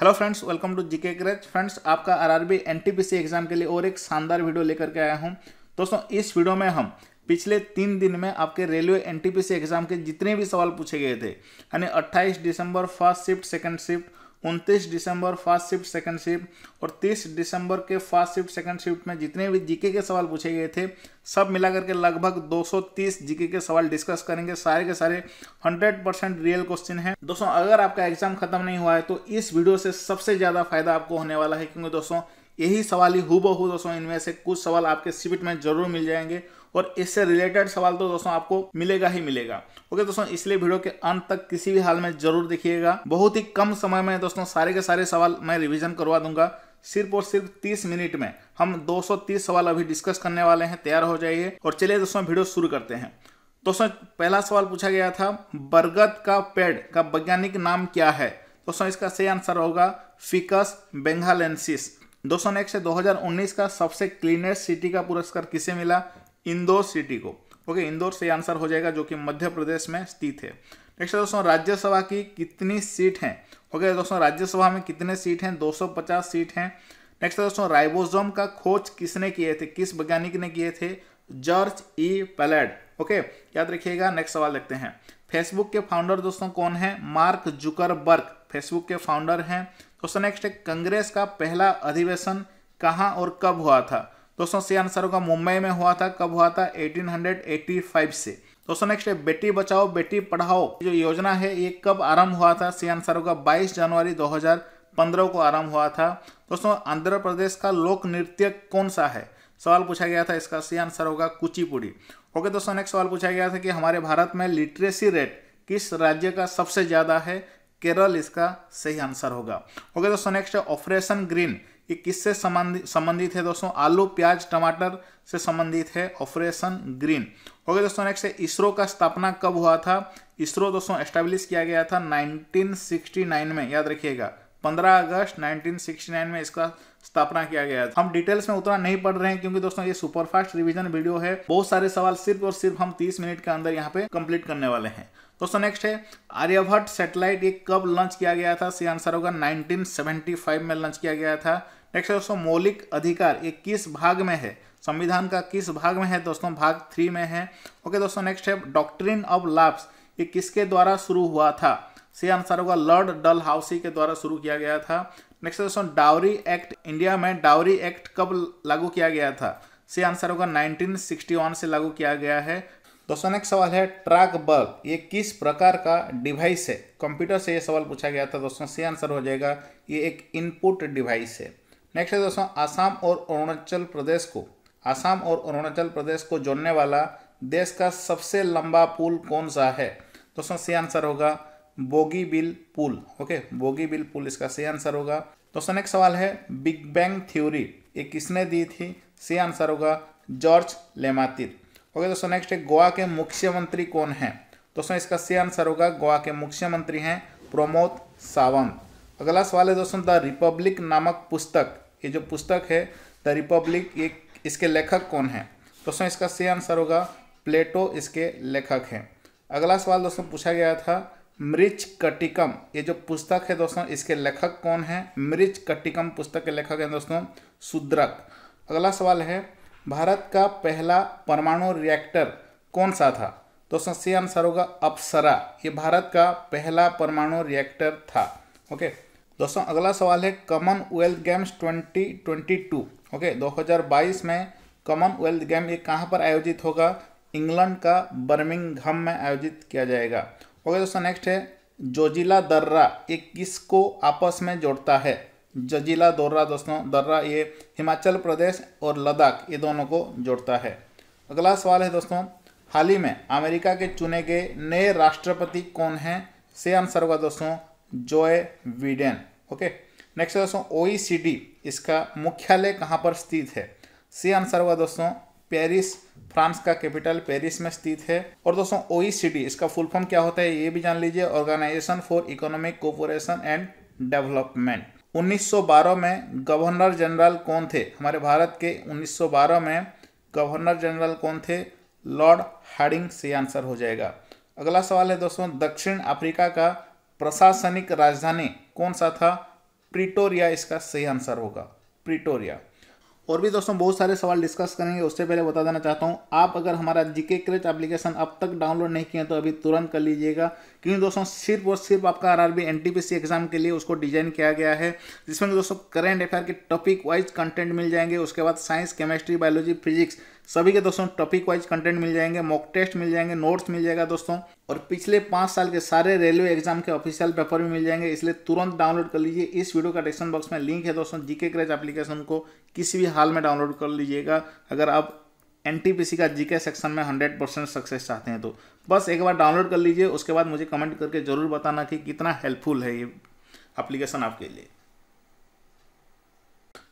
Hello friends welcome to GK crash friends आपका RRB NTPC exam के लिए और एक शानदार वीडियो लेकर के आया हूं दोस्तों इस वीडियो में हम पिछले तीन दिन में आपके रेलवे एनटीपीसी एग्जाम के जितने भी सवाल पूछे गए थे यानी 28 दिसंबर फर्स्ट शिफ्ट सेकंड शिफ्ट उनतीस दिसंबर फर्स्ट शिफ्ट सेकंड शिफ्ट और तीस दिसंबर के फर्स्ट शिफ्ट सेकंड शिफ्ट में जितने भी जीके के सवाल पूछे गए थे सब मिलाकर के लगभग 230 जीके के सवाल डिस्कस करेंगे सारे के सारे 100 परसेंट रियल क्वेश्चन हैं दोस्तों अगर आपका एग्जाम खत्म नहीं हुआ है तो इस वीडियो से सबसे ज़्यादा फायदा आपको होने वाला है क्योंकि दोस्तों यही सवाल ही हु दोस्तों इनमें से कुछ सवाल आपके सिबिट में जरूर मिल जाएंगे और इससे रिलेटेड सवाल तो दोस्तों आपको मिलेगा ही मिलेगा ओके दोस्तों इसलिए वीडियो के अंत तक किसी भी हाल में जरूर देखिएगा बहुत ही कम समय में दोस्तों सारे के सारे सवाल मैं रिविजन करवा दूंगा सिर्फ और सिर्फ 30 मिनट में हम 230 सवाल अभी डिस्कस करने वाले हैं तैयार हो जाइए और चलिए दोस्तों वीडियो शुरू करते हैं दोस्तों पहला सवाल पूछा गया था बरगद का पेड़ का वैज्ञानिक नाम क्या है दोस्तों इसका सही आंसर होगा फिकस बेंगालेंसिस दोस्तों नेक्स्ट है 2019 का सबसे क्लीनेस्ट सिटी का पुरस्कार किसे मिला इंदौर सिटी को ओके इंदौर से आंसर हो जाएगा जो कि मध्य प्रदेश में स्थित है नेक्स्ट दोस्तों राज्यसभा की कितनी सीट हैं ओके दोस्तों राज्यसभा में कितने सीट हैं 250 सीट हैं नेक्स्ट दोस्तों राइबोसोम का खोज किसने किए थे किस वैज्ञानिक ने किए थे जॉर्ज ई पैलेड ओके याद रखिएगा नेक्स्ट सवाल देखते हैं फेसबुक के फाउंडर दोस्तों कौन है मार्क जुकरबर्ग फेसबुक के फाउंडर हैं दोस्तों नेक्स्ट है कांग्रेस का पहला अधिवेशन कहाँ और कब हुआ था दोस्तों सही आंसर होगा मुंबई में हुआ था कब हुआ था 1885 से दोस्तों नेक्स्ट है बेटी बचाओ बेटी पढ़ाओ जो योजना है ये कब आरंभ हुआ था सही आंसर होगा 22 जनवरी 2015 को आरंभ हुआ था दोस्तों आंध्र प्रदेश का लोक नृत्य कौन सा है सवाल पूछा गया था इसका सी आंसर होगा कुचिपुड़ी ओके दोस्तों नेक्स्ट सवाल पूछा गया था कि हमारे भारत में लिटरेसी रेट किस राज्य का सबसे ज़्यादा है केरल इसका सही आंसर होगा ओके दोस्तों नेक्स्ट ऑपरेशन ग्रीन ये किससे संबंधित संबंधित है दोस्तों आलू प्याज टमाटर से संबंधित है ऑपरेशन ग्रीन ओके दोस्तों नेक्स्ट है इसरो का स्थापना कब हुआ था इसरो दोस्तों एस्टेब्लिश किया गया था 1969 में याद रखिएगा 15 अगस्त 1969 में इसका स्थापना किया गया था हम डिटेल्स में उतना नहीं पढ़ रहे हैं क्योंकि दोस्तों ये सुपरफास्ट रिविजन वीडियो है बहुत सारे सवाल सिर्फ और सिर्फ हम तीस मिनट के अंदर यहाँ पे कंप्लीट करने वाले हैं दोस्तों नेक्स्ट है आर्यभट्ट सेटेलाइट ये कब लॉन्च किया गया था सी आंसर होगा 1975 में लॉन्च किया गया था नेक्स्ट है दोस्तों मौलिक अधिकार ये किस भाग में है संविधान का किस भाग में है दोस्तों भाग थ्री में है ओके दोस्तों नेक्स्ट है डॉक्ट्रिन ऑफ लाप्स ये किसके द्वारा शुरू हुआ था सी आंसर होगा लॉर्ड डल हाउसी के द्वारा शुरू किया गया था नेक्स्ट दोस्तों डावरी एक्ट इंडिया में डावरी एक्ट कब लागू किया गया था सी आंसर होगा 1961 से लागू किया गया है दोस्तों नेक्स्ट सवाल है ट्रैक बल्ब ये किस प्रकार का डिवाइस है कंप्यूटर से ये सवाल पूछा गया था दोस्तों सी आंसर हो जाएगा ये एक इनपुट डिवाइस है नेक्स्ट है दोस्तों आसाम और अरुणाचल प्रदेश को आसाम और अरुणाचल प्रदेश को जोड़ने वाला देश का सबसे लंबा पुल कौन सा है दोस्तों सी आंसर होगा बोगीबिल पुल ओके बोगीबिल पुल इसका सी आंसर होगा दोस्तों नेक्स्ट सवाल है बिग बैंग थ्योरी ये किसने दी थी सी आंसर होगा जॉर्ज लेमातिर ओके दोस्तों नेक्स्ट है गोवा के मुख्यमंत्री कौन है दोस्तों इसका सही आंसर होगा गोवा के मुख्यमंत्री हैं प्रमोद सावंत अगला सवाल है दोस्तों द रिपब्लिक नामक पुस्तक ये जो पुस्तक है द रिपब्लिक ये इसके लेखक कौन है दोस्तों इसका सही आंसर होगा प्लेटो इसके लेखक हैं अगला सवाल दोस्तों पूछा गया था मृच कटिकम ये जो पुस्तक है दोस्तों इसके लेखक कौन है मृच कटिकम पुस्तक के लेखक हैं दोस्तों सुद्रक अगला सवाल है भारत का पहला परमाणु रिएक्टर कौन सा था तो दोस्तों सही आंसर होगा अप्सरा ये भारत का पहला परमाणु रिएक्टर था ओके दोस्तों अगला सवाल है कॉमनवेल्थ गेम्स 2022 ओके 2022 में कॉमनवेल्थ गेम ये कहाँ पर आयोजित होगा इंग्लैंड का बर्मिंगहम में आयोजित किया जाएगा ओके दोस्तों नेक्स्ट है जोजिला दर्रा ये किसको आपस में जोड़ता है जजीला दौरा दोस्तों दर्रा ये हिमाचल प्रदेश और लद्दाख ये दोनों को जोड़ता है अगला सवाल है दोस्तों हाल ही में अमेरिका के चुने गए नए राष्ट्रपति कौन हैं से आंसर होगा दोस्तों जोए विडेन ओके नेक्स्ट दोस्तों ओईसीडी इसका मुख्यालय कहाँ पर स्थित है से आंसर होगा दोस्तों पेरिस फ्रांस का कैपिटल पेरिस में स्थित है और दोस्तों ओईसीडी इसका फुल फॉर्म क्या होता है ये भी जान लीजिए organisation for economic cooperation and development 1912 में गवर्नर जनरल कौन थे हमारे भारत के 1912 में गवर्नर जनरल कौन थे लॉर्ड हार्डिंग से आंसर हो जाएगा अगला सवाल है दोस्तों दक्षिण अफ्रीका का प्रशासनिक राजधानी कौन सा था प्रिटोरिया इसका सही आंसर होगा प्रिटोरिया और भी दोस्तों बहुत सारे सवाल डिस्कस करेंगे उससे पहले बता देना चाहता हूँ आप अगर हमारा जीके क्रेच एप्लीकेशन अब तक डाउनलोड नहीं किए तो अभी तुरंत कर लीजिएगा क्योंकि दोस्तों सिर्फ और सिर्फ आपका आर एनटीपीसी एग्जाम के लिए उसको डिजाइन किया गया है जिसमें दोस्तों करेंट अफेयर के टॉपिक वाइज कंटेंट मिल जाएंगे उसके बाद साइंस केमिस्ट्री बायोलॉजी फिजिक्स सभी के दोस्तों टॉपिक वाइज कंटेंट मिल जाएंगे मॉक टेस्ट मिल जाएंगे नोट्स मिल जाएगा दोस्तों और पिछले पाँच साल के सारे रेलवे एग्जाम के ऑफिशियल पेपर भी मिल जाएंगे इसलिए तुरंत डाउनलोड कर लीजिए इस वीडियो का डिस्क्रिप्शन बॉक्स में लिंक है दोस्तों जीके क्रैच एप्लीकेशन को किसी भी हाल में डाउनलोड कर लीजिएगा अगर आप एन का जी के सेक्शन में हंड्रेड परसेंट सक्सेस चाहते हैं तो बस एक बार डाउनलोड कर लीजिए उसके बाद मुझे कमेंट करके ज़रूर बताना कि कितना हेल्पफुल है ये अप्लीकेशन आपके लिए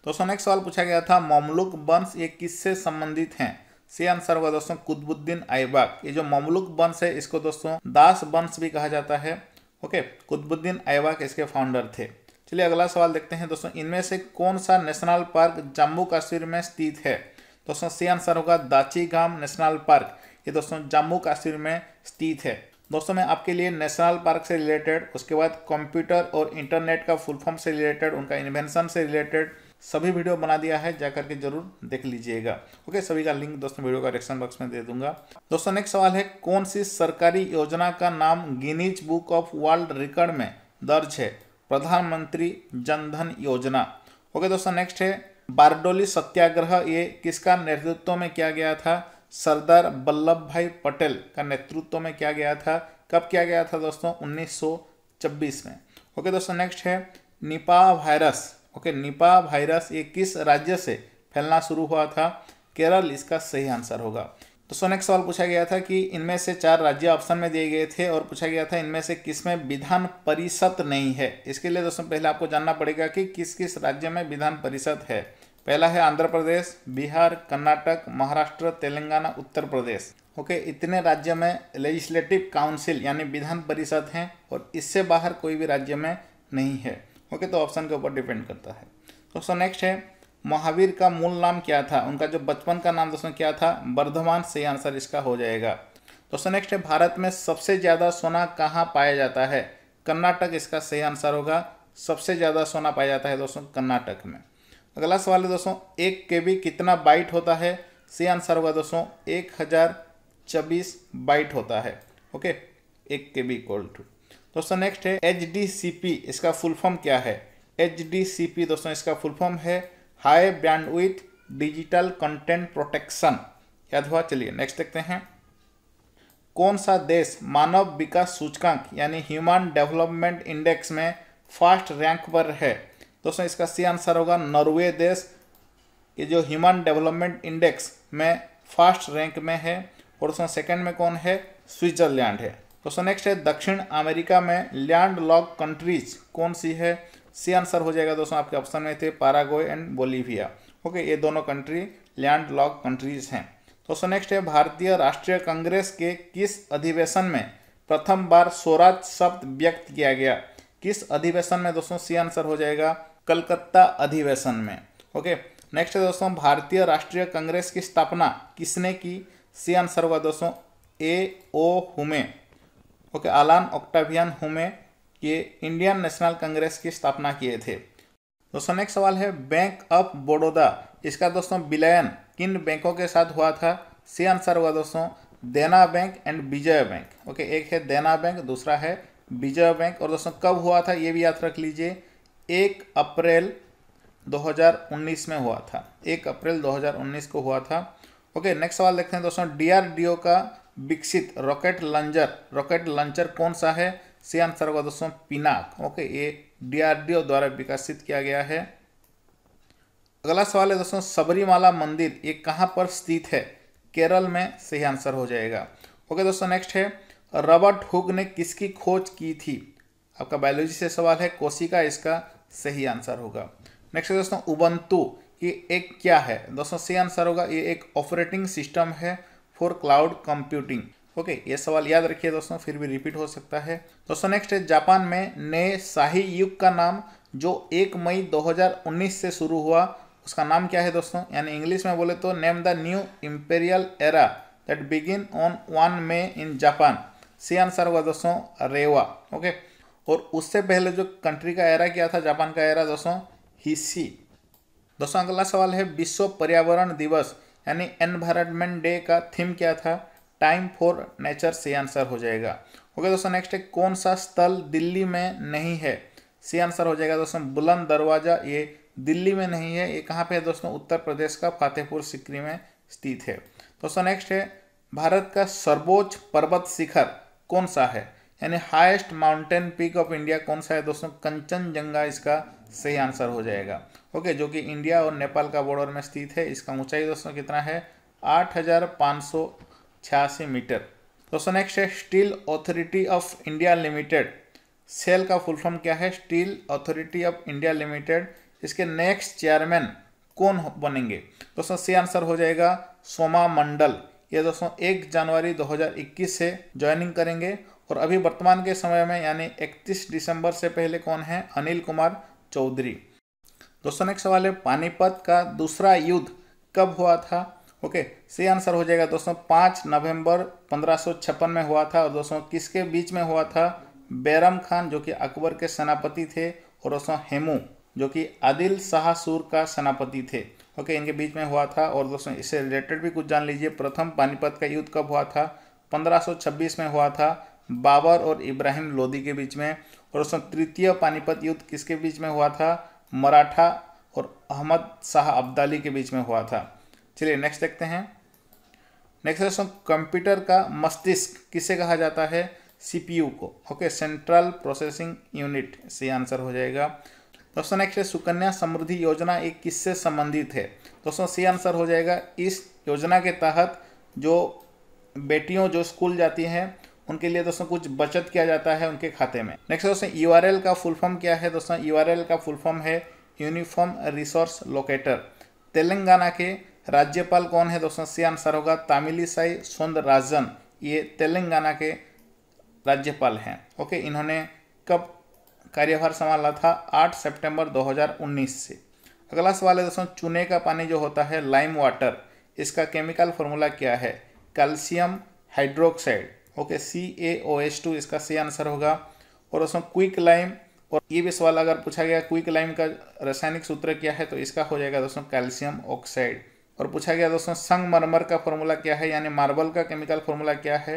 दोस्तों नेक्स्ट सवाल पूछा गया था ममलुक वंश ये किससे संबंधित हैं से आंसर होगा दोस्तों कुतबुद्दीन ऐबक ये जो ममलुक वंश है इसको दोस्तों दास वंश भी कहा जाता है ओके कुतबुद्दीन ऐबक इसके फाउंडर थे चलिए अगला सवाल देखते हैं दोस्तों इनमें से कौन सा नेशनल पार्क जम्मू कश्मीर में स्थित है दोस्तों सी आंसर होगा दाची गाम नेशनल पार्क ये दोस्तों जम्मू कश्मीर में स्थित है दोस्तों मैं आपके लिए नेशनल पार्क से रिलेटेड उसके बाद कंप्यूटर और इंटरनेट का फुल फॉर्म से रिलेटेड उनका इन्वेंशन से रिलेटेड सभी वीडियो बना दिया है जाकर के जरूर देख लीजिएगा ओके सभी का लिंक दोस्तों वीडियो का डिस्क्रिप्शन बॉक्स में दे दूंगा दोस्तों नेक्स्ट सवाल है कौन सी सरकारी योजना का नाम Guinness book of world record में दर्ज है प्रधानमंत्री जनधन योजना ओके दोस्तों नेक्स्ट है बारडोली सत्याग्रह ये किसका नेतृत्व में किया गया था सरदार वल्लभ भाई पटेल का नेतृत्व में किया गया था कब किया गया था दोस्तों 1926 में ओके दोस्तों नेक्स्ट है Nipah virus okay Nipah virus ये किस राज्य से फैलना शुरू हुआ था केरल इसका सही आंसर होगा तो सो नेक्स्ट सवाल पूछा गया था कि इनमें से चार राज्य ऑप्शन में दिए गए थे और पूछा गया था इनमें से किस में विधान परिषद नहीं है इसके लिए दोस्तों पहले आपको जानना पड़ेगा कि किस किस राज्य में विधान परिषद है पहला है आंध्र प्रदेश बिहार कर्नाटक महाराष्ट्र तेलंगाना उत्तर प्रदेश ओके इतने राज्य में लेजिस्लेटिव काउंसिल यानी विधान परिषद हैं और इससे बाहर कोई भी राज्य में नहीं है ओके तो ऑप्शन के ऊपर डिपेंड करता है दोस्तों नेक्स्ट है महावीर का मूल नाम क्या था उनका जो बचपन का नाम दोस्तों क्या था वर्धमान सही आंसर इसका हो जाएगा दोस्तों नेक्स्ट है भारत में सबसे ज़्यादा सोना कहाँ पाया जाता है कर्नाटक इसका सही आंसर होगा सबसे ज़्यादा सोना पाया जाता है दोस्तों कर्नाटक में अगला सवाल है दोस्तों एक के बी कितना बाइट होता है सही आंसर होगा दोस्तों एक हज़ार चौबीस बाइट होता है ओके एक के बी इक्वल टू दोस्तों नेक्स्ट है एच इसका फुल फॉर्म क्या है एच दोस्तों इसका फुल फॉर्म है high bandwidth digital content protection याद हुआ चलिए नेक्स्ट देखते हैं कौन सा देश मानव विकास सूचकांक यानी ह्यूमन डेवलपमेंट इंडेक्स में फर्स्ट रैंक पर है दोस्तों इसका सी आंसर होगा नॉर्वे देश ये जो ह्यूमन डेवलपमेंट इंडेक्स में फर्स्ट रैंक में है और दोस्तों सेकंड में कौन है स्विट्जरलैंड है दोस्तों नेक्स्ट है दक्षिण अमेरिका में लैंड लॉक कंट्रीज कौन सी है सी आंसर हो जाएगा दोस्तों आपके ऑप्शन में थे पारागोए एंड बोलीविया ओके ये दोनों कंट्री लैंड लॉक कंट्रीज हैं दोस्तों नेक्स्ट है भारतीय राष्ट्रीय कांग्रेस के किस अधिवेशन में प्रथम बार स्वराज शब्द व्यक्त किया गया किस अधिवेशन में दोस्तों सी आंसर हो जाएगा कलकत्ता अधिवेशन में ओके नेक्स्ट है दोस्तों भारतीय राष्ट्रीय कांग्रेस की स्थापना किसने की सी आंसर हुआ दोस्तों ए ओ हुमे ओके आलान ऑक्टाभियान हुमे ये इंडियन नेशनल कांग्रेस की स्थापना किए थे दोस्तों नेक्स्ट सवाल है बैंक ऑफ बड़ौदा इसका दोस्तों विलयन किन बैंकों के साथ हुआ था सी आंसर हुआ दोस्तों Dena bank and Vijaya bank okay एक है देना बैंक दूसरा है विजय बैंक और दोस्तों कब हुआ था ये भी याद रख लीजिए एक अप्रैल 2019 में हुआ था एक अप्रैल 2019 को हुआ था ओके नेक्स्ट सवाल देखते हैं दोस्तों डीआरडीओ का विकसित रॉकेट लंजर रॉकेट लॉन्चर कौन सा है सी आंसर होगा दोस्तों पिनाक ओके ये डीआरडीओ द्वारा विकसित किया गया है अगला सवाल है दोस्तों सबरीमाला मंदिर ये कहाँ पर स्थित है केरल में सही आंसर हो जाएगा ओके दोस्तों नेक्स्ट है रॉबर्ट हुक ने किसकी खोज की थी आपका बायोलॉजी से सवाल है कोशिका इसका सही आंसर होगा नेक्स्ट है दोस्तों उबंतु ये एक क्या है दोस्तों सही आंसर होगा ये एक ऑपरेटिंग सिस्टम है for cloud computing okay okay, ये सवाल याद रखिए दोस्तों फिर भी रिपीट हो सकता है दोस्तों नेक्स्ट है जापान में नए शाही युग का नाम जो एक मई 2019 से शुरू हुआ उसका नाम क्या है दोस्तों यानी इंग्लिश में बोले तो name the new imperial era that begin on one May in Japan C answer हुआ दोस्तों रेवा ओके okay? और उससे पहले जो कंट्री का एरा क्या था जापान का एरा दोस्तों हिस्सी दोस्तों अगला सवाल है विश्व पर्यावरण दिवस यानी एनवायरमेंट डे का थीम क्या था टाइम फॉर नेचर से आंसर हो जाएगा ओके दोस्तों नेक्स्ट है कौन सा स्थल दिल्ली में नहीं है सी आंसर हो जाएगा दोस्तों बुलंद दरवाज़ा ये दिल्ली में नहीं है ये कहाँ पे है दोस्तों उत्तर प्रदेश का फतेहपुर सिकरी में स्थित है दोस्तों नेक्स्ट है भारत का सर्वोच्च पर्वत शिखर कौन सा है यानी highest mountain peak of India कौन सा है दोस्तों कंचनजंगा इसका सही आंसर हो जाएगा ओके जो कि इंडिया और नेपाल का बॉर्डर में स्थित है इसका ऊंचाई दोस्तों कितना है आठ हज़ार पाँच सौ छियासी मीटर दोस्तों नेक्स्ट है steel authority of India limited SAIL का फुल फॉर्म क्या है steel authority of India limited इसके नेक्स्ट चेयरमैन कौन बनेंगे दोस्तों सी आंसर हो जाएगा सोमा मंडल ये दोस्तों एक जनवरी 2021 से ज्वाइनिंग करेंगे और अभी वर्तमान के समय में यानी 31 दिसंबर से पहले कौन है अनिल कुमार चौधरी दोस्तों नेक्स्ट सवाल है पानीपत का दूसरा युद्ध कब हुआ था ओके सी आंसर हो जाएगा दोस्तों पाँच नवंबर पंद्रह में हुआ था और दोस्तों किसके बीच में हुआ था बैरम खान जो कि अकबर के सेनापति थे और दोस्तों हेमू जो कि आदिल शाह सूर का सेनापति थे ओके इनके बीच में हुआ था और दोस्तों इससे रिलेटेड भी कुछ जान लीजिए प्रथम पानीपत का युद्ध कब हुआ था 1526 में हुआ था बाबर और इब्राहिम लोदी के बीच में और दोस्तों तृतीय पानीपत युद्ध किसके बीच में हुआ था मराठा और अहमद शाह अब्दाली के बीच में हुआ था चलिए नेक्स्ट देखते हैं नेक्स्ट क्वेश्चन कंप्यूटर का मस्तिष्क किसे कहा जाता है सीपीयू को ओके सेंट्रल प्रोसेसिंग यूनिट से आंसर हो जाएगा दोस्तों नेक्स्ट है सुकन्या समृद्धि योजना एक किससे संबंधित है दोस्तों सी आंसर हो जाएगा इस योजना के तहत जो बेटियों जो स्कूल जाती हैं उनके लिए दोस्तों कुछ बचत किया जाता है उनके खाते में नेक्स्ट दोस्तों यू का फुल फॉर्म क्या है दोस्तों यू का फुल फॉर्म है यूनिफॉर्म रिसोर्स लोकेटर तेलंगाना के राज्यपाल कौन है दोस्तों सी आंसर होगा तामिलीसाई सौंदराजन ये तेलंगाना के राज्यपाल हैं ओके इन्होंने कब कार्यभार संभाला था 8 सितंबर 2019 से अगला सवाल है दोस्तों चूने का पानी जो होता है लाइम वाटर इसका केमिकल फॉर्मूला क्या है calcium hydroxide okay C A O H two इसका सही आंसर होगा और दोस्तों क्विक लाइम और ये भी सवाल अगर पूछा गया क्विक लाइम का रासायनिक सूत्र क्या है तो इसका हो जाएगा दोस्तों कैल्शियम ऑक्साइड और पूछा गया दोस्तों संगमरमर का फॉर्मूला क्या है यानी मार्बल का केमिकल फॉर्मूला क्या है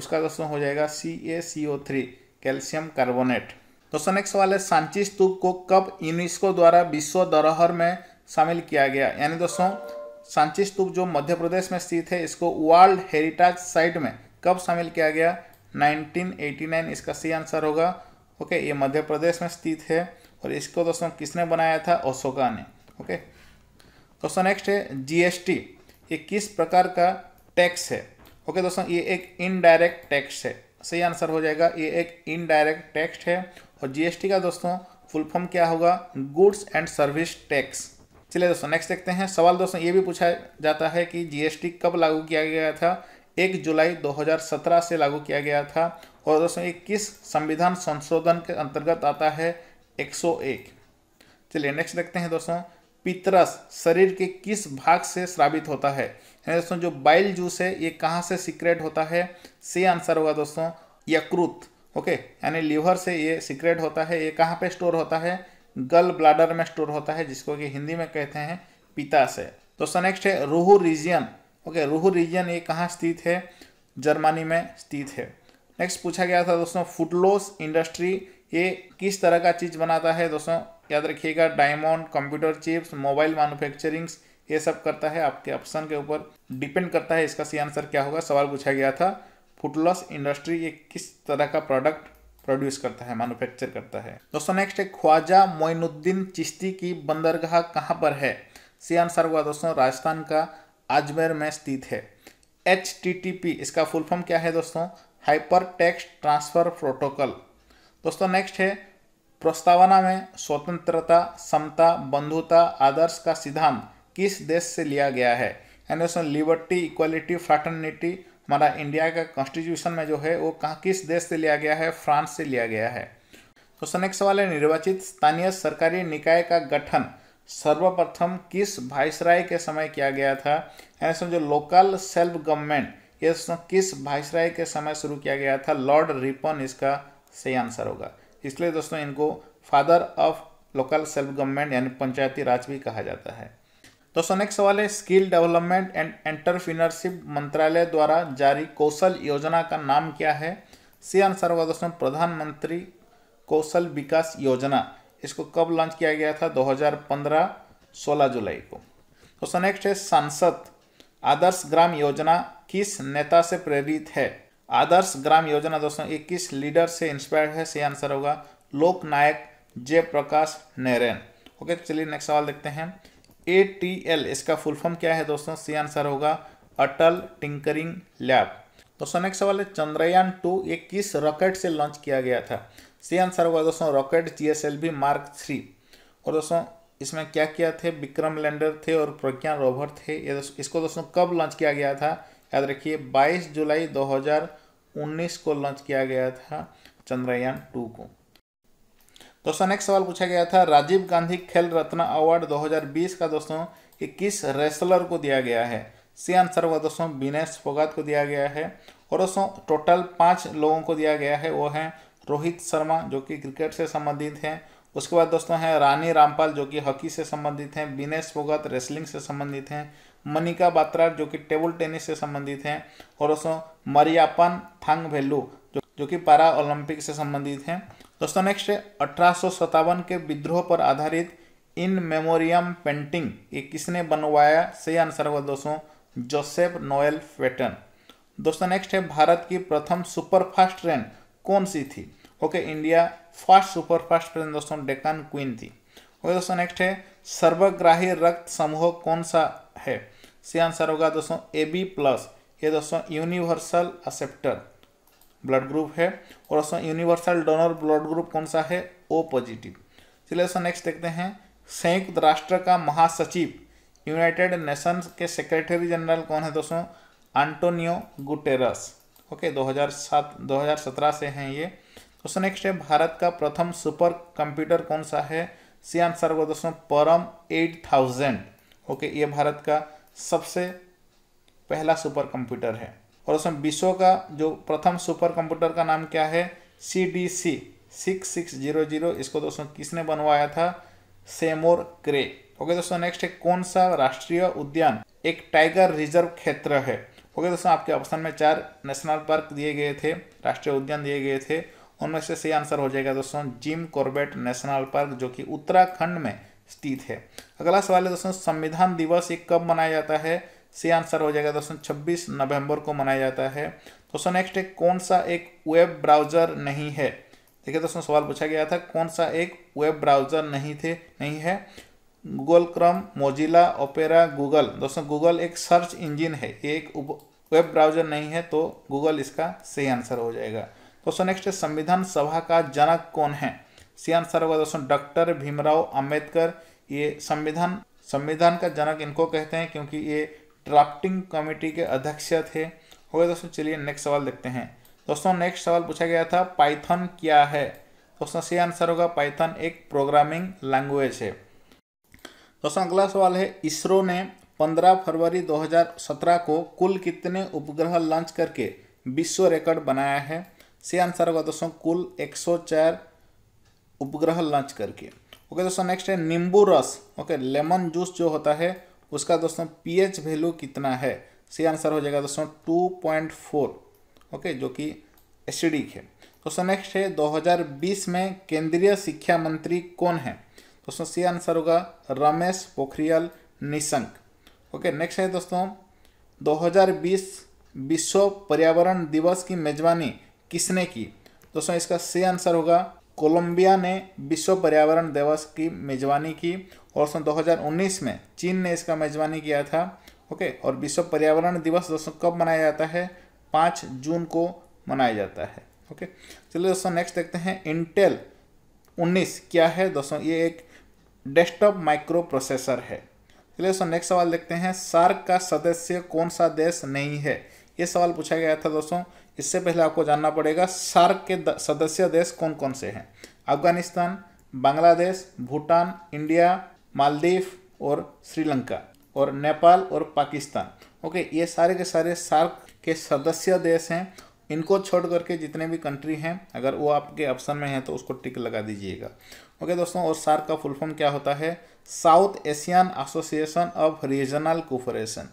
उसका दोस्तों हो जाएगा C A C O three calcium carbonate दोस्तों नेक्स्ट सवाल है सांची स्तूप को कब यूनेस्को द्वारा विश्व धरोहर में शामिल किया गया यानी दोस्तों सांची स्तूप जो मध्य प्रदेश में स्थित है इसको वर्ल्ड हेरिटेज साइट में कब शामिल किया गया 1989 इसका सी आंसर होगा ओके ये मध्य प्रदेश में स्थित है और इसको दोस्तों किसने बनाया था अशोका ने ओके दोस्तों नेक्स्ट है जीएसटी ये किस प्रकार का टैक्स है ओके दोस्तों ये एक इनडायरेक्ट टैक्स है सही आंसर हो जाएगा ये एक इनडायरेक्ट टैक्स है और जीएसटी का दोस्तों फुल फॉर्म क्या होगा गुड्स एंड सर्विस टैक्स चलिए दोस्तों नेक्स्ट देखते हैं सवाल दोस्तों ये भी पूछा जाता है कि जीएसटी कब लागू किया गया था एक जुलाई 2017 से लागू किया गया था और दोस्तों ये किस संविधान संशोधन के अंतर्गत आता है 101 चलिए नेक्स्ट देखते हैं दोस्तों पितरस शरीर के किस भाग से श्रावित होता है दोस्तों जो बाइल जूस है ये कहाँ से सीक्रेट होता है सी आंसर होगा दोस्तों यकृत ओके यानी लीवर से ये सीक्रेट होता है ये कहाँ पे स्टोर होता है गल ब्लाडर में स्टोर होता है जिसको कि हिंदी में कहते हैं पिता से दोस्तों नेक्स्ट है Ruhr region okay Ruhr region ये कहाँ स्थित है जर्मनी में स्थित है नेक्स्ट पूछा गया था दोस्तों फुटलोस इंडस्ट्री ये किस तरह का चीज़ बनाता है दोस्तों याद रखिएगा diamond computer chips mobile manufacturings ये सब करता है आपके ऑप्शन के ऊपर डिपेंड करता है इसका सी आंसर क्या होगा सवाल पूछा गया था फुटलॉस इंडस्ट्री ये किस तरह का प्रोडक्ट प्रोड्यूस करता है मैनुफैक्चर करता है दोस्तों नेक्स्ट है ख्वाजा मोइनुद्दीन चिश्ती की बंदरगाह कहाँ पर है सी आंसर हुआ दोस्तों राजस्थान का अजमेर में स्थित है एच टी टी पी इसका फुल फॉर्म क्या है दोस्तों हाइपर टेक्स्ट ट्रांसफ़र प्रोटोकॉल दोस्तों नेक्स्ट है प्रस्तावना में स्वतंत्रता समता बंधुता आदर्श का सिद्धांत किस देश से लिया गया है यानी लिबर्टी इक्वलिटी फ्रैटर्निटी हमारा इंडिया का कॉन्स्टिट्यूशन में जो है वो कहाँ किस देश से लिया गया है फ्रांस से लिया गया है क्वेश्चन तो नेक्स्ट सवाल है निर्वाचित स्थानीय सरकारी निकाय का गठन सर्वप्रथम किस भाईसराय के समय किया गया था यानी जो लोकल सेल्फ गवर्नमेंट ये किस भाईसराय के समय शुरू किया गया था लॉर्ड रिपन इसका सही आंसर होगा इसलिए दोस्तों इनको father of local self government यानी पंचायती राज भी कहा जाता है दोस्तों नेक्स्ट सवाल है स्किल डेवलपमेंट एंड एंटरप्रीनरशिप मंत्रालय द्वारा जारी कौशल योजना का नाम क्या है सी आंसर होगा दोस्तों प्रधानमंत्री कौशल विकास योजना इसको कब लॉन्च किया गया था 2015-16 जुलाई को दोस्तों नेक्स्ट है सांसद आदर्श ग्राम योजना किस नेता से प्रेरित है आदर्श ग्राम योजना दोस्तों ये किस लीडर से इंस्पायर है सही आंसर होगा लोकनायक जयप्रकाश नरेन ओके चलिए नेक्स्ट सवाल देखते हैं ए टी एल इसका फुल फॉर्म क्या है दोस्तों सही आंसर होगा अटल टिंकरिंग लैब दोस्तों नेक्स्ट सवाल है चंद्रयान टू ये किस रॉकेट से लॉन्च किया गया था सही आंसर होगा दोस्तों rocket G S L mark three और दोस्तों इसमें क्या किया थे विक्रम लैंडर थे और प्रज्ञान रोवर थे ये दोस्तों इसको दोस्तों कब लॉन्च किया गया था याद रखिए 22 जुलाई 2019 को लॉन्च किया गया था चंद्रयान टू को दोस्तों नेक्स्ट सवाल पूछा गया था राजीव गांधी खेल रत्न अवार्ड 2020 का दोस्तों कि किस रेसलर को दिया गया है सी आंसर हुआ दोस्तों बिनेश फोगात को दिया गया है और दोस्तों टोटल पांच लोगों को दिया गया है वो है रोहित शर्मा जो कि क्रिकेट से संबंधित हैं उसके बाद दोस्तों हैं रानी रामपाल जो कि हॉकी से संबंधित हैं विनेश फोगात रेसलिंग से संबंधित हैं मनिका बात्रा जो कि टेबल टेनिस से संबंधित हैं और दोस्तों मरियापन थांग वेलू जो जो कि पैरा ओलंपिक से संबंधित हैं दोस्तों नेक्स्ट है अठारह के विद्रोह पर आधारित इन मेमोरियम पेंटिंग ये किसने बनवाया सही आंसर होगा दोस्तों जोसेफ नोएल फेटन दोस्तों नेक्स्ट है भारत की प्रथम सुपरफास्ट ट्रेन कौन सी थी okay India fast superfast train दोस्तों डेकान क्वीन थी ओके दोस्तों नेक्स्ट है सर्वग्राही रक्त समूह कौन सा है से आंसर होगा दोस्तों ए बी प्लस ये दोस्तों यूनिवर्सल असेप्टर ब्लड ग्रुप है और दोस्तों यूनिवर्सल डोनर ब्लड ग्रुप कौन सा है ओ पॉजिटिव चलिए दोस्तों नेक्स्ट देखते हैं संयुक्त राष्ट्र का महासचिव यूनाइटेड नेशंस के सेक्रेटरी जनरल कौन है दोस्तों एंटोनियो गुटेरस ओके 2007 2017 से हैं ये दोस्तों नेक्स्ट है भारत का प्रथम सुपर कंप्यूटर कौन सा है सी आंसर होगा दोस्तों परम थाउजेंड ओके ये भारत का सबसे पहला सुपर कंप्यूटर है और उसमें विश्व का जो प्रथम सुपर कंप्यूटर का नाम क्या है C D C six six zero zero इसको दोस्तों किसने बनवाया था सेमोर क्रे ओके दोस्तों नेक्स्ट है कौन सा राष्ट्रीय उद्यान एक टाइगर रिजर्व क्षेत्र है ओके दोस्तों आपके ऑप्शन में चार नेशनल पार्क दिए गए थे राष्ट्रीय उद्यान दिए गए थे उनमें से सही आंसर हो जाएगा दोस्तों जिम कॉर्बेट नेशनल पार्क जो कि उत्तराखंड में स्थित है अगला सवाल है दोस्तों संविधान दिवस ये कब मनाया जाता है सी आंसर हो जाएगा दोस्तों 26 नवंबर को मनाया जाता है दोस्तों नेक्स्ट एक कौन सा एक वेब ब्राउजर नहीं है देखिए दोस्तों सवाल पूछा गया था कौन सा एक वेब ब्राउजर नहीं थे नहीं है Google Chrome Mozilla Opera Google दोस्तों गूगल एक सर्च इंजिन है ये एक वेब ब्राउजर नहीं है तो गूगल इसका सही आंसर हो जाएगा दोस्तों नेक्स्ट है संविधान सभा का जनक कौन है सही आंसर होगा दोस्तों डॉक्टर भीमराव अम्बेडकर ये संविधान संविधान का जनक इनको कहते हैं क्योंकि ये ड्राफ्टिंग कमेटी के अध्यक्ष थे हो गए दोस्तों चलिए नेक्स्ट सवाल देखते हैं दोस्तों नेक्स्ट सवाल पूछा गया था पाइथन क्या है दोस्तों सही आंसर होगा पाइथन एक प्रोग्रामिंग लैंग्वेज है दोस्तों अगला सवाल है इसरो ने 15 फरवरी 2017 को कुल कितने उपग्रह लॉन्च करके विश्व रिकॉर्ड बनाया है सही आंसर होगा दोस्तों कुल 104 उपग्रह लॉन्च करके ओके दोस्तों नेक्स्ट है नींबू रस ओके लेमन जूस जो होता है उसका दोस्तों पीएच वैल्यू कितना है सी आंसर हो जाएगा दोस्तों टू पॉइंट फोर ओके जो कि एसिडिक है दोस्तों नेक्स्ट है 2020 में केंद्रीय शिक्षा मंत्री कौन है दोस्तों सी आंसर होगा रमेश पोखरियाल निशंक ओके नेक्स्ट है दोस्तों 2020 विश्व पर्यावरण दिवस की मेजबानी किसने की दोस्तों इसका सी आंसर होगा कोलंबिया ने विश्व पर्यावरण दिवस की मेज़बानी की और सन 2019 में चीन ने इसका मेज़बानी किया था ओके और विश्व पर्यावरण दिवस दोस्तों कब मनाया जाता है पाँच जून को मनाया जाता है ओके चलिए दोस्तों नेक्स्ट देखते हैं इंटेल 19 क्या है दोस्तों ये एक डेस्कटॉप माइक्रो प्रोसेसर है चलिए दोस्तों नेक्स्ट सवाल देखते हैं सार्क का सदस्य कौन सा देश नहीं है ये सवाल पूछा गया था दोस्तों इससे पहले आपको जानना पड़ेगा सार्क के सदस्य देश कौन कौन से हैं अफगानिस्तान बांग्लादेश भूटान इंडिया मालदीव और श्रीलंका और नेपाल और पाकिस्तान ओके ये सारे के सारे सार्क के सदस्य देश हैं इनको छोड़ करके जितने भी कंट्री हैं अगर वो आपके ऑप्शन में हैं तो उसको टिक लगा दीजिएगा ओके दोस्तों और सार्क का फुल फॉर्म क्या होता है South Asian association of regional cooperation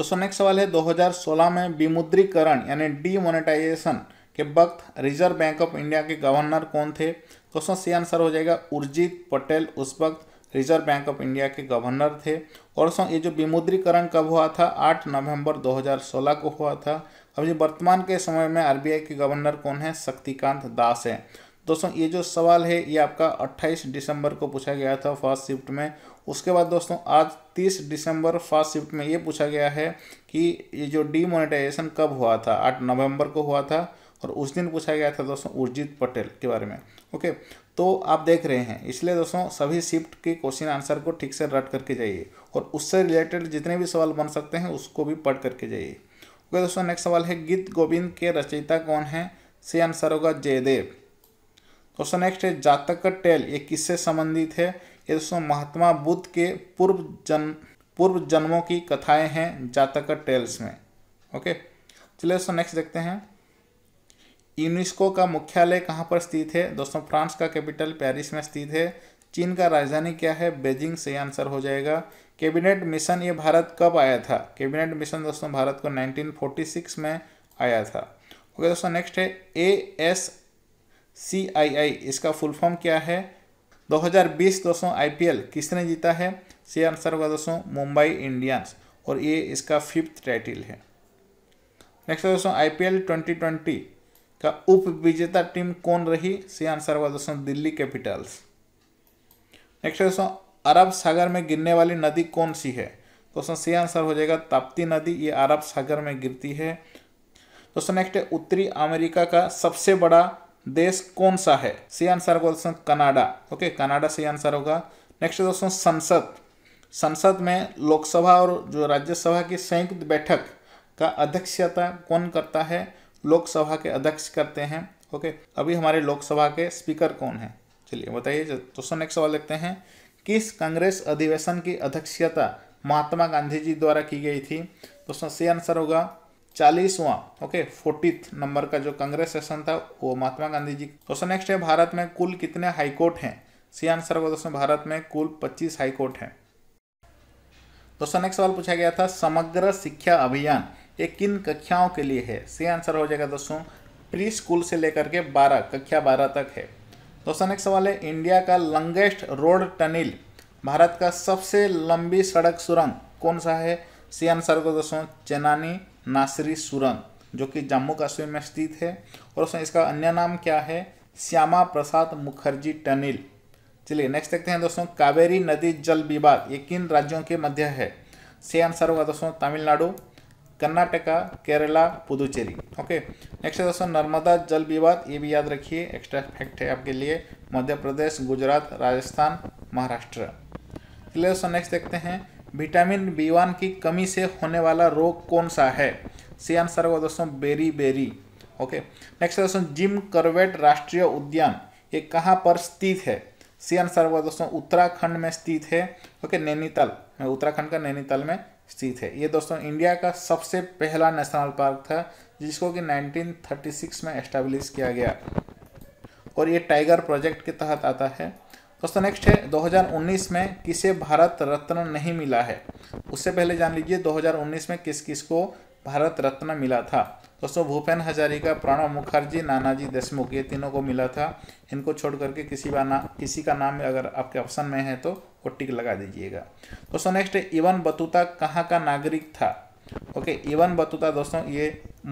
तो सो नेक्स्ट सवाल है 2016 में विमुद्रीकरण यानी डीमोनेटाइजेशन के वक्त रिजर्व बैंक ऑफ इंडिया के गवर्नर कौन थे क्वेश्चन सी आंसर हो जाएगा उर्जित पटेल उस वक्त रिजर्व बैंक ऑफ इंडिया के गवर्नर थे और सो ये जो विमुद्रीकरण कब हुआ था 8 नवंबर 2016 को हुआ था अब ये वर्तमान के समय में आर के गवर्नर कौन है शक्तिकांत दास है दोस्तों ये जो सवाल है ये आपका 28 दिसंबर को पूछा गया था फर्स्ट शिफ्ट में उसके बाद दोस्तों आज 30 दिसंबर फर्स्ट शिफ्ट में ये पूछा गया है कि ये जो डीमोनेटाइजेशन कब हुआ था 8 नवंबर को हुआ था और उस दिन पूछा गया था दोस्तों उर्जित पटेल के बारे में ओके तो आप देख रहे हैं इसलिए दोस्तों सभी शिफ्ट के क्वेश्चन आंसर को ठीक से रट करके जाइए और उससे रिलेटेड जितने भी सवाल बन सकते हैं उसको भी पढ़ करके जाइए ओके दोस्तों नेक्स्ट सवाल है गीत गोविंद के रचयिता कौन है से आंसर होगा जयदेव दोस्तों नेक्स्ट है जातक का टेल ये किससे संबंधित है ये महात्मा बुद्ध के पूर्व जन पूर्व जन्मों की कथाएं हैं जातक टेल्स में ओके चलिए दोस्तों नेक्स्ट देखते हैं यूनेस्को का मुख्यालय कहाँ पर स्थित है दोस्तों फ्रांस का कैपिटल पेरिस में स्थित है चीन का राजधानी क्या है बेजिंग से आंसर हो जाएगा कैबिनेट मिशन ये भारत कब आया था कैबिनेट मिशन दोस्तों भारत को 1946 में आया था ओके दोस्तों नेक्स्ट है ए एस सी आई आई इसका फुल फॉर्म क्या है 2020 दोस्तों आईपीएल किसने जीता है से आंसर होगा दोस्तों मुंबई इंडियंस और ये इसका फिफ्थ टाइटल है नेक्स्ट दोस्तों आईपीएल 2020 का उप विजेता टीम कौन रही सी आंसर होगा दोस्तों दिल्ली कैपिटल्स नेक्स्ट दोस्तों अरब सागर में गिरने वाली नदी कौन सी है दोस्तों से आंसर हो जाएगा ताप्ती नदी ये अरब सागर में गिरती है दोस्तों नेक्स्ट है उत्तरी अमेरिका का सबसे बड़ा देश कौन सा है सी आंसर होगा दोस्तों Canada okay Canada C answer होगा नेक्स्ट दोस्तों संसद संसद में लोकसभा और जो राज्यसभा की संयुक्त बैठक का अध्यक्षता कौन करता है लोकसभा के अध्यक्ष करते हैं ओके अभी हमारे लोकसभा के स्पीकर कौन है चलिए बताइए दोस्तों नेक्स्ट सवाल देखते हैं किस कांग्रेस अधिवेशन की अध्यक्षता महात्मा गांधी जी द्वारा की गई थी दोस्तों सी आंसर होगा चालीसवा ओके फोर्टीथ नंबर का जो कांग्रेस सेशन था वो महात्मा गांधी जी क्वेश्चन नेक्स्ट तो है भारत में कुल कितने हाईकोर्ट हैं सी आंसर होगा दोस्तों भारत में कुल पच्चीस हाईकोर्ट हैं दोस्तों नेक्स्ट सवाल पूछा गया था समग्र शिक्षा अभियान ये किन कक्षाओं के लिए है सी आंसर हो जाएगा दोस्तों प्री स्कूल से लेकर के बारह कक्षा बारह तक है दोस्तों नेक्स्ट सवाल है इंडिया का लंगेस्ट रोड टनिल भारत का सबसे लंबी सड़क सुरंग कौन सा है सी आंसर को दोस्तों चेनानी नासरी सुरन जो कि जम्मू कश्मीर में स्थित है और उसमें इसका अन्य नाम क्या है श्यामा प्रसाद मुखर्जी टनिल चलिए नेक्स्ट देखते हैं दोस्तों कावेरी नदी जल विवाद ये किन राज्यों के मध्य है से आंसर होगा दोस्तों तमिलनाडु कर्नाटका केरला पुदुचेरी ओके नेक्स्ट दोस्तों नर्मदा जल विवाद ये भी याद रखिए एक्स्ट्रा फैक्ट है आपके लिए मध्य प्रदेश गुजरात राजस्थान महाराष्ट्र चलिए दोस्तों नेक्स्ट देखते हैं विटामिन बी वन की कमी से होने वाला रोग कौन सा है सी आंसर होगा दोस्तों बेरी बेरी ओके नेक्स्ट दोस्तों जिम करवेट राष्ट्रीय उद्यान ये कहाँ पर स्थित है सी आंसर होगा दोस्तों उत्तराखंड में स्थित है ओके नैनीताल उत्तराखंड का नैनीताल में स्थित है ये दोस्तों इंडिया का सबसे पहला नेशनल पार्क था जिसको कि 1936 में एस्टेब्लिश किया गया और ये टाइगर प्रोजेक्ट के तहत आता है दोस्तों नेक्स्ट है 2019 में किसे भारत रत्न नहीं मिला है उससे पहले जान लीजिए 2019 में किस किस को भारत रत्न मिला था दोस्तों भूपेन हजारिका प्रणव मुखर्जी नानाजी देशमुख ये तीनों को मिला था इनको छोड़ करके किसी का नाम किसी का नाम अगर आपके ऑप्शन में है तो वो टिक लगा दीजिएगा दोस्तों नेक्स्ट है इवन बतूता कहाँ का नागरिक था ओके इवन बतूता दोस्तों ये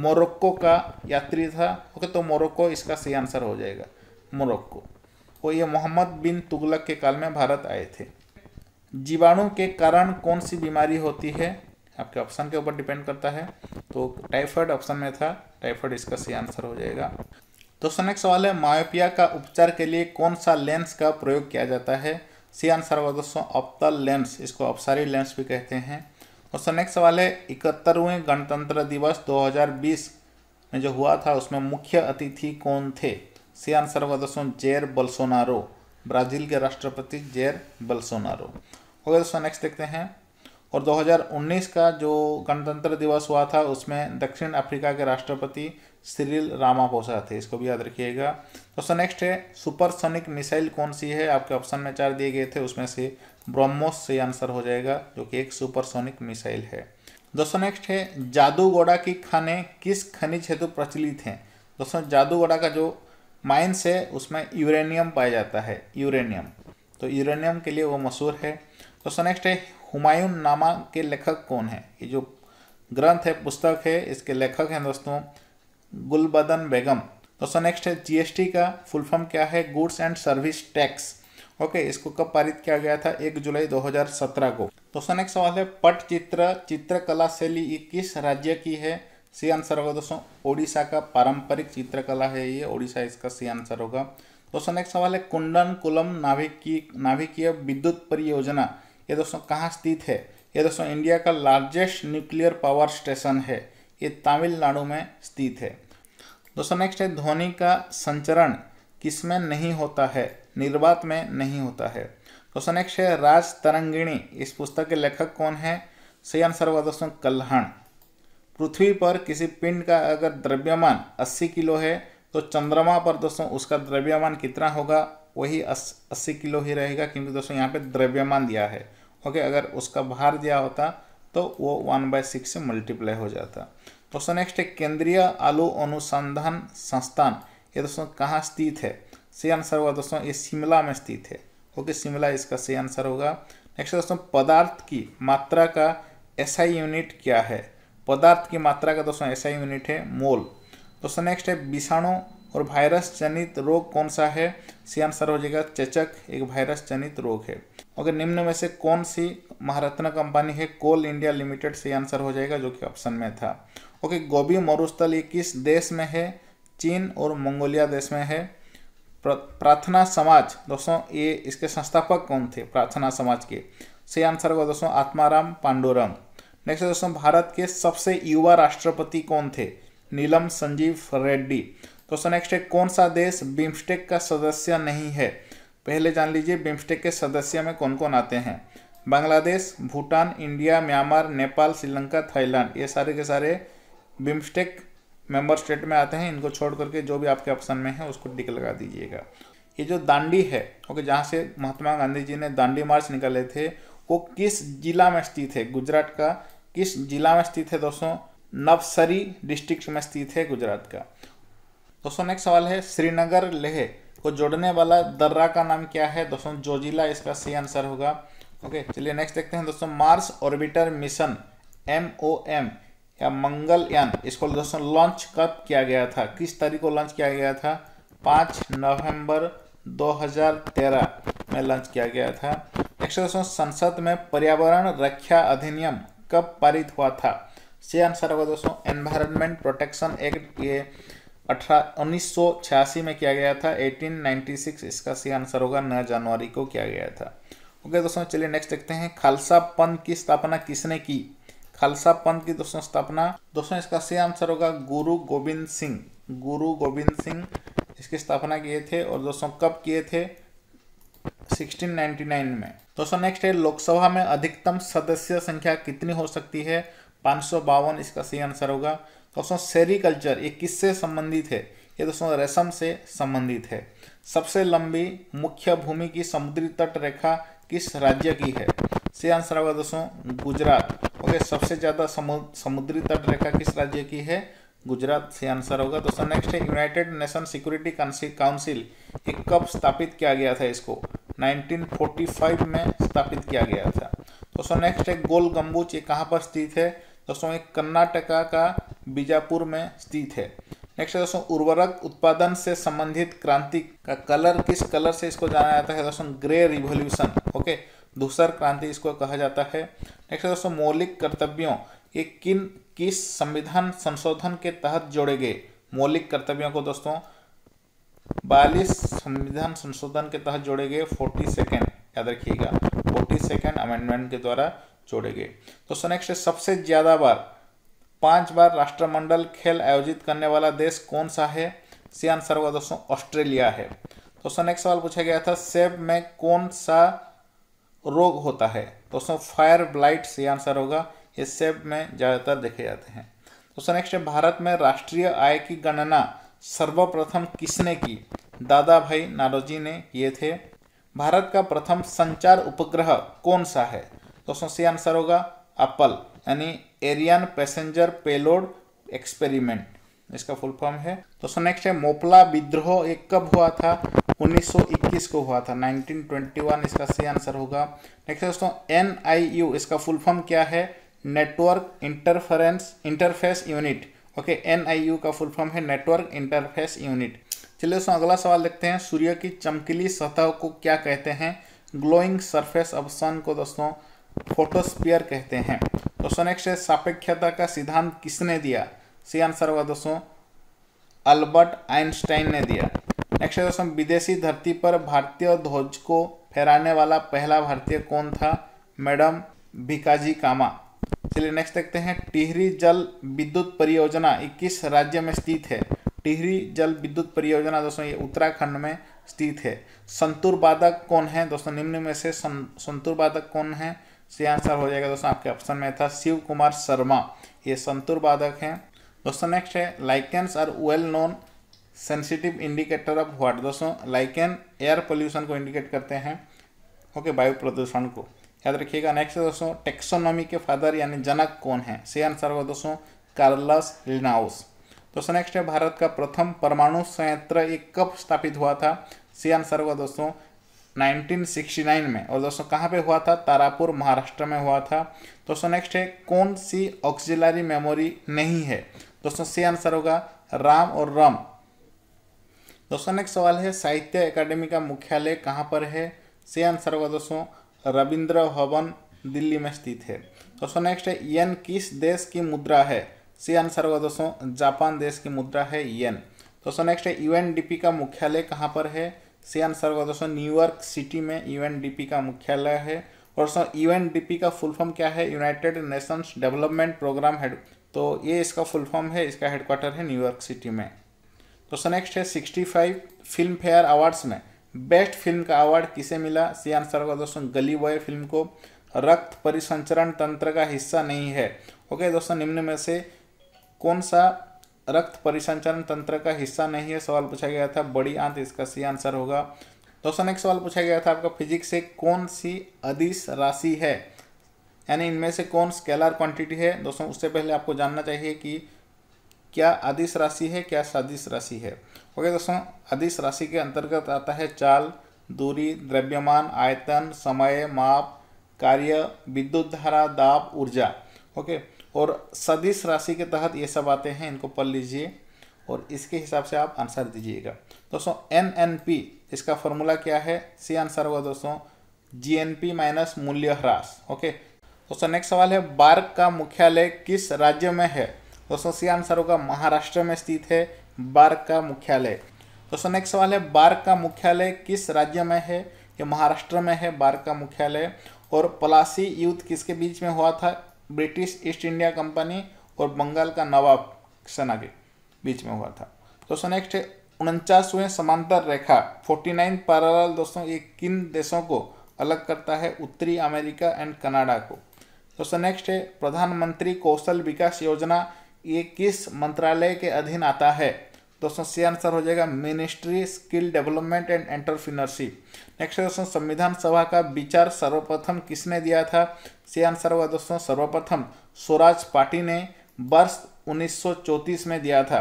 मोरक्को का यात्री था ओके तो मोरक्को इसका सही आंसर हो जाएगा मोरक्को और ये मोहम्मद बिन तुगलक के काल में भारत आए थे जीवाणु के कारण कौन सी बीमारी होती है आपके ऑप्शन के ऊपर डिपेंड करता है तो टाइफाइड ऑप्शन में था टाइफाइड इसका सही आंसर हो जाएगा दोस्तों नेक्स्ट सवाल है मायोपिया का उपचार के लिए कौन सा लेंस का प्रयोग किया जाता है सी आंसर होगा दोस्तों ऑप्टल लेंस इसको ऑप्सारी लेंस भी कहते हैं दोस्तों नेक्स्ट सवाल है इकहत्तरवें गणतंत्र दिवस 2020 में जो हुआ था उसमें मुख्य अतिथि कौन थे सी आंसर होगा दोस्तों जेर बल्सोनारो ब्राजील के राष्ट्रपति जेर बल्सोनारो हो गया दोस्तों नेक्स्ट देखते हैं और 2019 का जो गणतंत्र दिवस हुआ था उसमें दक्षिण अफ्रीका के राष्ट्रपति सिरिल रामापोसा थे इसको भी याद रखिएगा दोस्तों नेक्स्ट है सुपरसोनिक मिसाइल कौन सी है आपके ऑप्शन में चार दिए गए थे उसमें से ब्रह्मोस से आंसर हो जाएगा जो कि एक सुपरसोनिक मिसाइल है दोस्तों नेक्स्ट है जादूगोड़ा की खाने किस खनिज हेतु प्रचलित हैं दोस्तों जादूगोड़ा का जो माइंस है उसमें यूरेनियम पाया जाता है यूरेनियम तो यूरेनियम के लिए वो मशहूर है तो क्वेश्चन नेक्स्ट है हुमायूं नामा के लेखक कौन है ये जो ग्रंथ है पुस्तक है इसके लेखक हैं दोस्तों गुलबदन बेगम दोस्तों नेक्स्ट है जीएसटी का फुल फॉर्म क्या है goods and service tax okay okay, इसको कब पारित किया गया था एक जुलाई 2017 को दोस्तों नेक्स्ट सवाल है पट चित्र चित्रकला शैली किस राज्य की है सी आंसर होगा दोस्तों ओडिशा का पारंपरिक चित्रकला है ये ओडिशा इसका सी आंसर होगा दोस्तों नेक्स्ट सवाल है कुंडन कुलम नाभिकी नाभिकीय विद्युत परियोजना ये दोस्तों कहाँ स्थित है ये दोस्तों इंडिया का लार्जेस्ट न्यूक्लियर पावर स्टेशन है ये तमिलनाडु में स्थित है दोस्तों नेक्स्ट है ध्वनि का संचरण किसमें नहीं होता है निर्वात में नहीं होता है दोस्तों नेक्स्ट है राज तरंगिणी इस पुस्तक के लेखक कौन है सही आंसर होगा दोस्तों कल्हण पृथ्वी पर किसी पिंड का अगर द्रव्यमान 80 किलो है तो चंद्रमा पर दोस्तों उसका द्रव्यमान कितना होगा वही अस्सी किलो ही रहेगा क्योंकि दोस्तों यहाँ पे द्रव्यमान दिया है ओके अगर उसका भार दिया होता तो वो वन बाय सिक्स से मल्टीप्लाई हो जाता दोस्तों नेक्स्ट है केंद्रीय आलू अनुसंधान संस्थान ये दोस्तों कहाँ स्थित है सही आंसर होगा दोस्तों ये शिमला में स्थित है ओके शिमला इसका सही आंसर होगा नेक्स्ट दोस्तों पदार्थ की मात्रा का एसआई यूनिट क्या है पदार्थ की मात्रा का दोस्तों ऐसा ही यूनिट है मोल दोस्तों नेक्स्ट है विषाणु और वायरस जनित रोग कौन सा है सी आंसर हो जाएगा चेचक एक वायरस जनित रोग है ओके निम्न में से कौन सी महारत्न कंपनी है कोल इंडिया लिमिटेड से आंसर हो जाएगा जो कि ऑप्शन में था ओके गोभी मरुस्थल ये किस देश में है चीन और मंगोलिया देश में है प्रार्थना समाज दोस्तों ये इसके संस्थापक कौन थे प्रार्थना समाज के सही आंसर होगा दोस्तों आत्माराम पांडुरंग नेक्स्ट दोस्तों भारत के सबसे युवा राष्ट्रपति कौन थे नीलम संजीव रेड्डी दोस्तों नेक्स्ट है कौन सा देश बिम्स्टेक का सदस्य नहीं है पहले जान लीजिए बिम्स्टेक के सदस्य में कौन कौन आते हैं Bangladesh Bhutan India Myanmar Nepal Sri Lanka Thailand ये सारे के सारे बिम्स्टेक मेंबर स्टेट में आते हैं इनको छोड़ करके जो भी आपके ऑप्शन में है उसको टिक लगा दीजिएगा ये जो दांडी है ओके जहाँ से महात्मा गांधी जी ने दांडी मार्च निकाले थे वो किस जिला में स्थित है गुजरात का इस जिला में स्थित है दोस्तों नवसरी डिस्ट्रिक्ट में स्थित है गुजरात का दोस्तों नेक्स्ट सवाल है श्रीनगर लेह को जोड़ने वाला दर्रा का नाम क्या है दोस्तों जिला इसका सही आंसर होगा ओके चलिए नेक्स्ट देखते हैं दोस्तों Mars Orbiter Mission M O M या मंगलयान इसको दोस्तों लॉन्च कब किया गया था किस तारीख को लॉन्च किया गया था पाँच नवंबर 2013 में लॉन्च किया गया था नेक्स्ट दोस्तों संसद में पर्यावरण रक्षा अधिनियम कब पारित हुआ था सही आंसर होगा दोस्तों एनवायरमेंट प्रोटेक्शन एक्ट ये अठारह उन्नीस में किया गया था 1896 इसका सही आंसर होगा नौ जनवरी को किया गया था ओके दोस्तों चलिए नेक्स्ट देखते हैं खालसा पंथ की स्थापना किसने की खालसा पंथ की दोस्तों स्थापना दोस्तों इसका सही आंसर होगा गुरु गोविंद सिंह गुरु गोविंद सिंह इसकी स्थापना किए थे और दोस्तों कब किए थे 1699 में दोस्तों नेक्स्ट है लोकसभा में अधिकतम सदस्य संख्या कितनी हो सकती है पाँच इसका सही आंसर होगा दोस्तों सेरिकल्चर ये किससे संबंधित है ये दोस्तों रेशम से संबंधित है सबसे लंबी मुख्य भूमि की समुद्री तट रेखा किस राज्य की है सही आंसर होगा दोस्तों गुजरात ओके सबसे ज़्यादा समुद्री तट रेखा किस राज्य की है गुजरात से आंसर होगा दोस्तों नेक्स्ट है यूनाइटेड नेशन सिक्योरिटी काउंसिल ये कब स्थापित किया गया था इसको 1945 में स्थापित किया गया था दोस्तों नेक्स्ट है गोल गम्बुज ये कहाँ पर स्थित है दोस्तों ये कर्नाटका का बीजापुर में स्थित है नेक्स्ट है दोस्तों उर्वरक उत्पादन से संबंधित क्रांति का कलर किस कलर से इसको जाना जाता है दोस्तों ग्रे रिवोल्यूशन ओके दूसर क्रांति इसको कहा जाता है नेक्स्ट है दोस्तों मौलिक कर्तव्यों ये किन किस संविधान संशोधन के तहत जोड़े गए मौलिक कर्तव्यों को दोस्तों बयालीस संविधान संशोधन के तहत जोड़े गए फोर्टी सेकेंड याद रखिएगा फोर्टी सेकेंड अमेंडमेंट के द्वारा जोड़े गए दोस्तों नेक्स्ट सबसे ज़्यादा बार पांच बार राष्ट्रमंडल खेल आयोजित करने वाला देश कौन सा है सी आंसर हुआ दोस्तों ऑस्ट्रेलिया है दोस्तों नेक्स्ट सवाल पूछा गया था सेब में कौन सा रोग होता है दोस्तों फायर ब्लाइट सी आंसर होगा ये सेब में ज़्यादातर देखे जाते हैं दोस्तों नेक्स्ट है भारत में राष्ट्रीय आय की गणना सर्वप्रथम किसने की दादा भाई नारोजी ने किए थे भारत का प्रथम संचार उपग्रह कौन सा है दोस्तों से आंसर होगा अपल यानी एरियन पैसेंजर पेलोड एक्सपेरिमेंट इसका फुल फॉर्म है दोस्तों नेक्स्ट है मोपला विद्रोह एक कब हुआ था 1921 को हुआ था 1921 इसका सही आंसर होगा नेक्स्ट है दोस्तों एन इसका फुल फॉर्म क्या है network interference interface unit okay N का फुल फॉर्म है नेटवर्क इंटरफेस यूनिट चलिए दोस्तों अगला सवाल देखते हैं सूर्य की चमकीली सतह को क्या कहते हैं ग्लोइंग सरफेस ऑफ सन को दोस्तों फोटोस्पियर कहते हैं दोस्तों नेक्स्ट है सापेक्षता का सिद्धांत किसने दिया सी आंसर होगा दोस्तों अल्बर्ट आइंस्टाइन ने दिया नेक्स्ट है दोस्तों विदेशी धरती पर भारतीय ध्वज को फहराने वाला पहला भारतीय कौन था मैडम भिकाजी कामा चलिए नेक्स्ट देखते हैं टिहरी जल विद्युत परियोजना इक्कीस राज्य में स्थित है टिहरी जल विद्युत परियोजना दोस्तों ये उत्तराखंड में स्थित है संतुर बाधक कौन है दोस्तों निम्न में से सं, संतुर बाधक कौन है से आंसर हो जाएगा दोस्तों आपके ऑप्शन में था शिव कुमार शर्मा ये संतुर बाधक हैं दोस्तों नेक्स्ट है lichens are well known sensitive indicator of what दोस्तों लाइकेन एयर पोल्यूशन को इंडिकेट करते हैं ओके वायु प्रदूषण को याद रखिएगा नेक्स्ट दोस्तों टेक्सोनॉमी के फादर यानी जनक कौन है सही आंसर होगा दोस्तों कार्लस लिनाउस दोस्तों नेक्स्ट है भारत का प्रथम परमाणु संयंत्र एक कब स्थापित हुआ था सही आंसर होगा दोस्तों 1969 में और दोस्तों कहाँ पे हुआ था तारापुर महाराष्ट्र में हुआ था दोस्तों नेक्स्ट है कौन सी ऑक्सिलरी मेमोरी नहीं है दोस्तों सी आंसर होगा राम और रम दोस्तों नेक्स्ट सवाल है साहित्य अकादमी का मुख्यालय कहाँ पर है सी आंसर होगा दोस्तों रविंद्र भवन दिल्ली में स्थित है दोस्तों नेक्स्ट है येन किस देश की मुद्रा है सी आंसर होगा दोस्तों जापान देश की मुद्रा है येन दोस्तों नेक्स्ट है यूएनडीपी का मुख्यालय कहाँ पर है सी आंसर होगा दोस्तों न्यूयॉर्क सिटी में यूएनडीपी का मुख्यालय है और दोस्तों यूएनडीपी का फुल फॉर्म क्या है United Nations Development Programme head तो ये इसका फुल फॉर्म है इसका हेडक्वार्टर है न्यूयॉर्क सिटी में दोस्तों नेक्स्ट है sixty five Filmfare awards में बेस्ट फिल्म का अवार्ड किसे मिला सी आंसर होगा दोस्तों गली बॉय फिल्म को रक्त परिसंचरण तंत्र का हिस्सा नहीं है ओके दोस्तों निम्न में से कौन सा रक्त परिसंचरण तंत्र का हिस्सा नहीं है सवाल पूछा गया था बड़ी आंत इसका सी आंसर होगा दोस्तों नेक्स्ट सवाल पूछा गया था आपका फिजिक्स से कौन सी अधिस राशि है यानी इनमें से कौन स्केलर क्वांटिटी है दोस्तों उससे पहले आपको जानना चाहिए कि क्या आदिश राशि है क्या सादिश राशि है ओके दोस्तों आदिश राशि के अंतर्गत आता है चाल दूरी द्रव्यमान आयतन समय माप कार्य विद्युत धारा दाब ऊर्जा ओके और सदिश राशि के तहत ये सब आते हैं इनको पढ़ लीजिए और इसके हिसाब से आप आंसर दीजिएगा दोस्तों एन एन पी इसका फॉर्मूला क्या है सी आंसर होगा दोस्तों जी एन पी माइनस मूल्य ह्रास ओके दोस्तों नेक्स्ट सवाल है बार्क का मुख्यालय किस राज्य में है दोस्तों तो सी आंसर होगा महाराष्ट्र में स्थित है बार्क का मुख्यालय दोस्तों नेक्स्ट सवाल है बार्क का मुख्यालय किस राज्य में है ये महाराष्ट्र में है बार्क का मुख्यालय और पलासी युद्ध किसके बीच में हुआ था ब्रिटिश ईस्ट इंडिया कंपनी और बंगाल का नवाब सेना के बीच में हुआ था दोस्तों नेक्स्ट है उनचासवें समांतर रेखा फोर्टी नाइन पैरल दोस्तों ये किन देशों को अलग करता है उत्तरी अमेरिका एंड कनाडा को दोस्तों नेक्स्ट है प्रधानमंत्री कौशल विकास योजना ये किस मंत्रालय के अधीन आता है दोस्तों तो सी आंसर हो जाएगा ministry skill development and entrepreneurship next दोस्तों संविधान सभा का विचार सर्वप्रथम किसने दिया था सी आंसर होगा दोस्तों सर्वप्रथम स्वराज पार्टी ने वर्ष उन्नीस में दिया था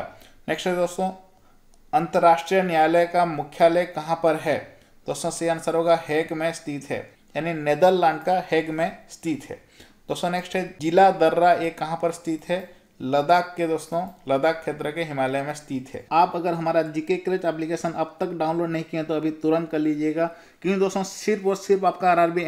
नेक्स्ट दोस्तों अंतर्राष्ट्रीय न्यायालय का मुख्यालय कहाँ पर है तो दोस्तों सी आंसर होगा हेग में स्थित है यानी नेदरलैंड का हेग में स्थित है दोस्तों नेक्स्ट है जिला दर्रा ये कहाँ पर स्थित है लद्दाख के दोस्तों लद्दाख क्षेत्र के हिमालय में स्थित है आप अगर हमारा जीके क्रेच एप्लीकेशन अब तक डाउनलोड नहीं किए तो अभी तुरंत कर लीजिएगा क्योंकि दोस्तों सिर्फ और सिर्फ आपका आर आरबी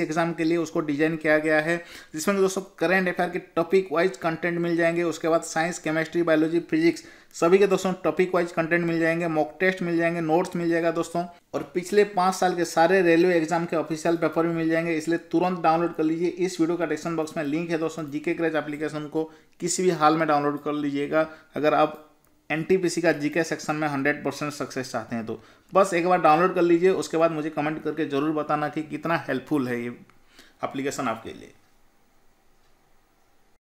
एग्जाम के लिए उसको डिजाइन किया गया है जिसमें दोस्तों करंट अफेयर के टॉपिक वाइज कंटेंट मिल जाएंगे उसके बाद साइंस केमिस्ट्री बायोलॉजी फिजिक्स सभी के दोस्तों टॉपिक वाइज कंटेंट मिल जाएंगे मॉक टेस्ट मिल जाएंगे नोट्स मिल जाएगा दोस्तों और पिछले पाँच साल के सारे रेलवे एग्जाम के ऑफिशियल पेपर भी मिल जाएंगे इसलिए तुरंत डाउनलोड कर लीजिए इस वीडियो का डिस्क्रिप्शन बॉक्स में लिंक है दोस्तों जीके क्रेज एप्लीकेशन को किसी भी हाल में डाउनलोड कर लीजिएगा अगर आप एन का जीके सेक्शन में 100 परसेंट सक्सेस चाहते हैं तो बस एक बार डाउनलोड कर लीजिए उसके बाद मुझे कमेंट करके ज़रूर बताना कि कितना हेल्पफुल है ये अप्लीकेशन आपके लिए